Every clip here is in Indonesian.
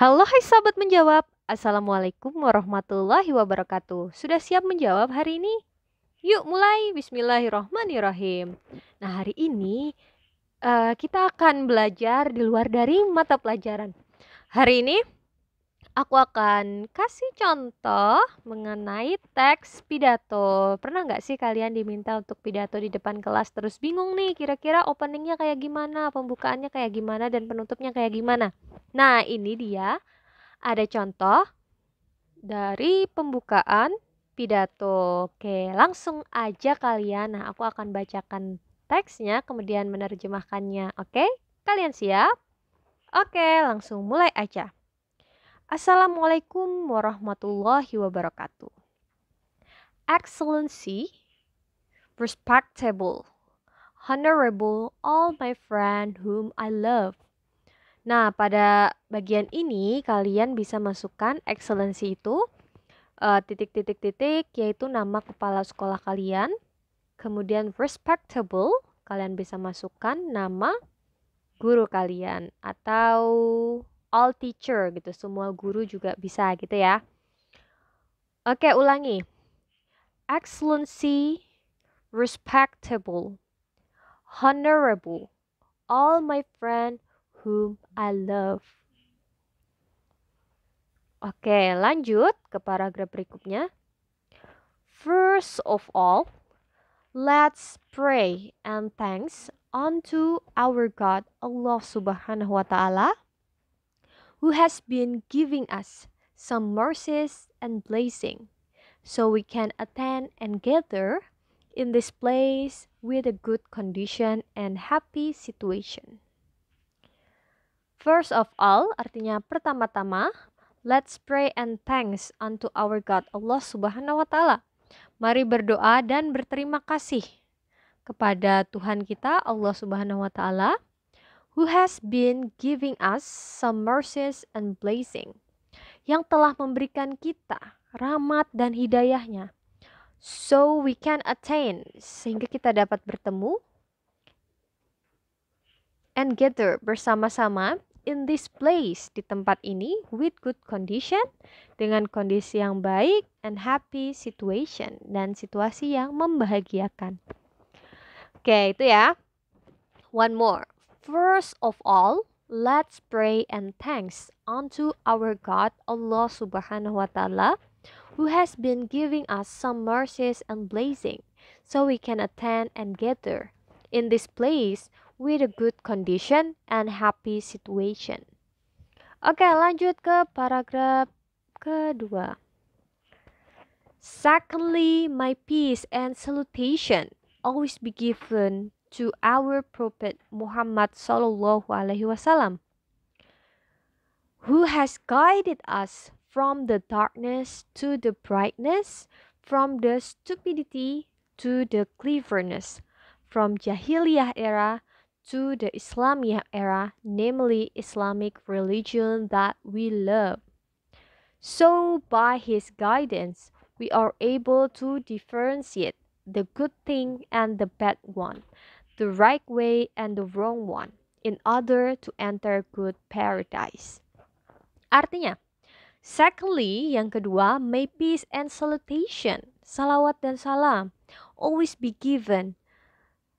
Halo hai sahabat menjawab, Assalamualaikum warahmatullahi wabarakatuh. Sudah siap menjawab hari ini? Yuk mulai, Bismillahirrahmanirrahim. Nah hari ini uh, kita akan belajar di luar dari mata pelajaran. Hari ini Aku akan kasih contoh mengenai teks pidato. Pernah nggak sih kalian diminta untuk pidato di depan kelas terus bingung nih kira-kira openingnya kayak gimana, pembukaannya kayak gimana, dan penutupnya kayak gimana? Nah ini dia ada contoh dari pembukaan pidato. Oke langsung aja kalian. Nah aku akan bacakan teksnya kemudian menerjemahkannya. Oke kalian siap? Oke langsung mulai aja. Assalamualaikum warahmatullahi wabarakatuh. Excellency, respectable, honorable, all my friend whom I love. Nah, pada bagian ini kalian bisa masukkan excellency itu eh, titik-titik-titik uh, yaitu nama kepala sekolah kalian kemudian respectable kalian bisa masukkan nama guru kalian atau all teacher gitu, semua guru juga bisa gitu ya. Oke, ulangi. Excellency, respectable, honorable, all my friend whom I love. Oke, lanjut ke paragraf berikutnya. First of all, let's pray and thanks unto our God Allah Subhanahu wa taala who has been giving us some mercies and blessing, so we can attend and gather in this place with a good condition and happy situation. First of all, artinya pertama-tama, let's pray and thanks unto our God Allah Subhanahu wa taala. Mari berdoa dan berterima kasih kepada Tuhan kita Allah Subhanahu wa taala who has been giving us some mercies and blessing, yang telah memberikan kita rahmat dan hidayahnya, so we can attain, sehingga kita dapat bertemu and gather bersama-sama in this place, di tempat ini, with good condition, dengan kondisi yang baik, and happy situation, dan situasi yang membahagiakan. Oke, okay, itu ya. One more. First of all, let's pray and thanks unto our God Allah subhanahu wa ta'ala who has been giving us some mercies and blessing so we can attend and gather in this place with a good condition and happy situation. Okay, lanjut ke paragraf kedua. Secondly, my peace and salutation always be given to our Prophet Muhammad sallallahu alaihi wasallam, who has guided us from the darkness to the brightness, from the stupidity to the cleverness, from Jahiliyah era to the Islamic era, namely Islamic religion that we love. So, by his guidance, we are able to differentiate the good thing and the bad one. the right way and the wrong one in order to enter good paradise. Artinya, secondly, yang kedua, may peace and salutation, salawat dan salam, always be given,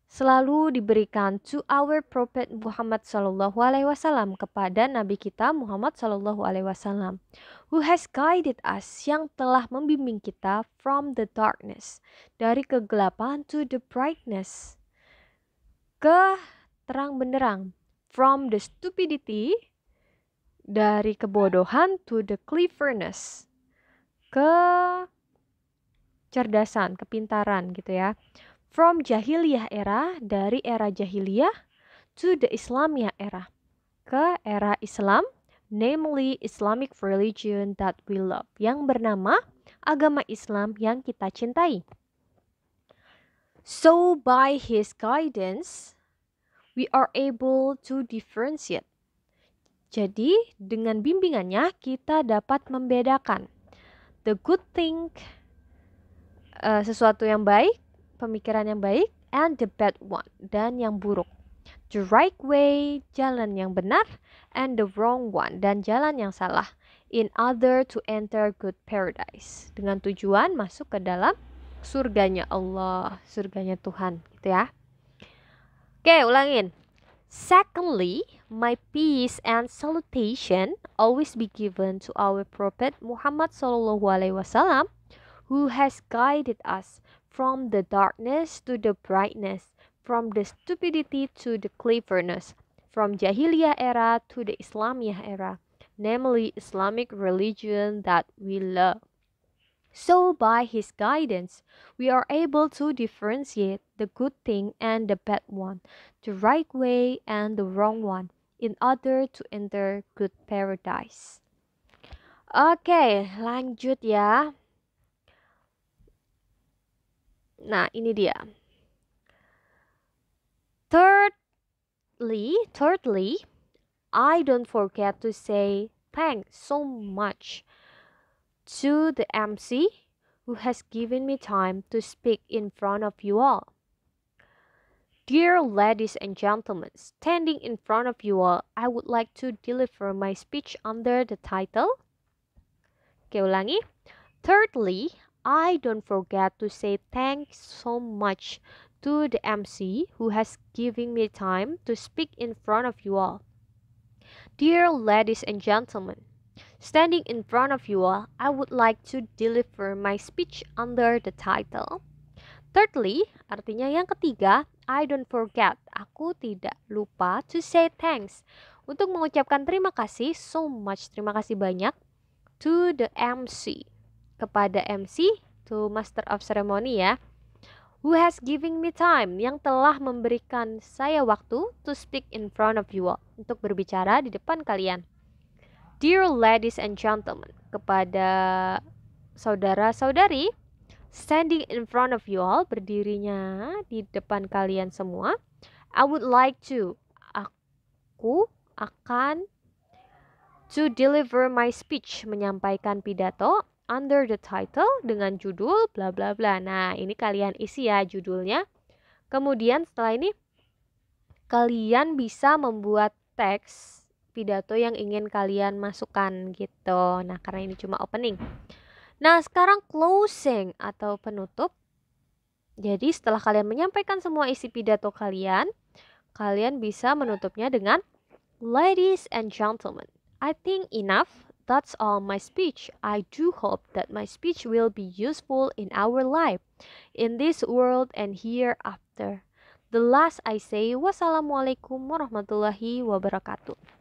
selalu diberikan to our Prophet Muhammad Sallallahu Alaihi Wasallam kepada Nabi kita Muhammad Sallallahu Alaihi Wasallam, who has guided us yang telah membimbing kita from the darkness dari kegelapan to the brightness ke terang benderang. From the stupidity, dari kebodohan to the cleverness, ke cerdasan, kepintaran gitu ya. From jahiliyah era, dari era jahiliyah to the Islamiyah era, ke era Islam, namely Islamic religion that we love, yang bernama agama Islam yang kita cintai. So, by His guidance, we are able to differentiate. Jadi, dengan bimbingannya kita dapat membedakan the good thing, uh, sesuatu yang baik, pemikiran yang baik, and the bad one, dan yang buruk. The right way, jalan yang benar, and the wrong one, dan jalan yang salah, in order to enter good paradise, dengan tujuan masuk ke dalam surganya Allah, surganya Tuhan, gitu ya. Oke, ulangin. Secondly, my peace and salutation always be given to our prophet Muhammad sallallahu alaihi wasallam who has guided us from the darkness to the brightness, from the stupidity to the cleverness, from Jahiliyah era to the Islamiyah era, namely Islamic religion that we love. So, by His guidance, we are able to differentiate the good thing and the bad one, the right way and the wrong one, in order to enter good paradise. okay, lanjut ya. Nah, ini dia. Thirdly, thirdly, I don't forget to say thanks so much to the MC who has given me time to speak in front of you all. Dear ladies and gentlemen, standing in front of you all, I would like to deliver my speech under the title. Keulangi. Thirdly, I don't forget to say thanks so much to the MC who has given me time to speak in front of you all. Dear ladies and gentlemen, Standing in front of you all, I would like to deliver my speech under the title. Thirdly, artinya yang ketiga, I don't forget. Aku tidak lupa to say thanks. Untuk mengucapkan terima kasih, so much terima kasih banyak to the MC. Kepada MC, to Master of Ceremony ya who has giving me time yang telah memberikan saya waktu to speak in front of you all untuk berbicara di depan kalian. Dear ladies and gentlemen, kepada saudara-saudari standing in front of you all, berdirinya di depan kalian semua. I would like to aku akan to deliver my speech, menyampaikan pidato under the title dengan judul bla bla bla. Nah, ini kalian isi ya judulnya. Kemudian setelah ini kalian bisa membuat teks pidato yang ingin kalian masukkan gitu. Nah, karena ini cuma opening. Nah, sekarang closing atau penutup. Jadi, setelah kalian menyampaikan semua isi pidato kalian, kalian bisa menutupnya dengan Ladies and gentlemen, I think enough. That's all my speech. I do hope that my speech will be useful in our life, in this world and hereafter. The last I say, wassalamualaikum warahmatullahi wabarakatuh.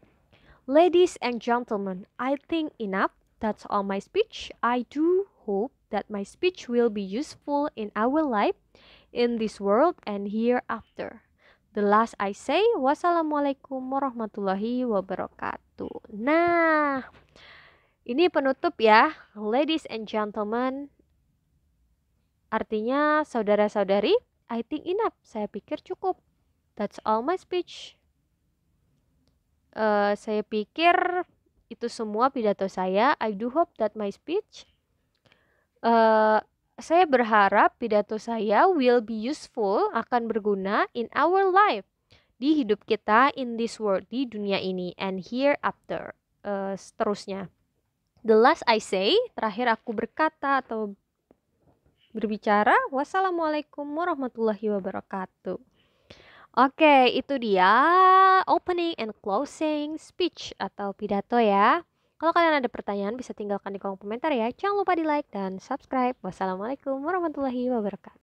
Ladies and gentlemen, I think enough. That's all my speech. I do hope that my speech will be useful in our life, in this world, and hereafter. The last I say, wassalamualaikum warahmatullahi wabarakatuh. Nah, ini penutup ya, ladies and gentlemen. Artinya, saudara-saudari, I think enough. Saya pikir cukup. That's all my speech uh, saya pikir itu semua pidato saya. I do hope that my speech. Uh, saya berharap pidato saya will be useful, akan berguna in our life, di hidup kita, in this world, di dunia ini, and hereafter, uh, eh, seterusnya. The last I say, terakhir aku berkata atau berbicara, wassalamualaikum warahmatullahi wabarakatuh. Oke, itu dia opening and closing speech atau pidato ya. Kalau kalian ada pertanyaan bisa tinggalkan di kolom komentar ya. Jangan lupa di like dan subscribe. Wassalamualaikum warahmatullahi wabarakatuh.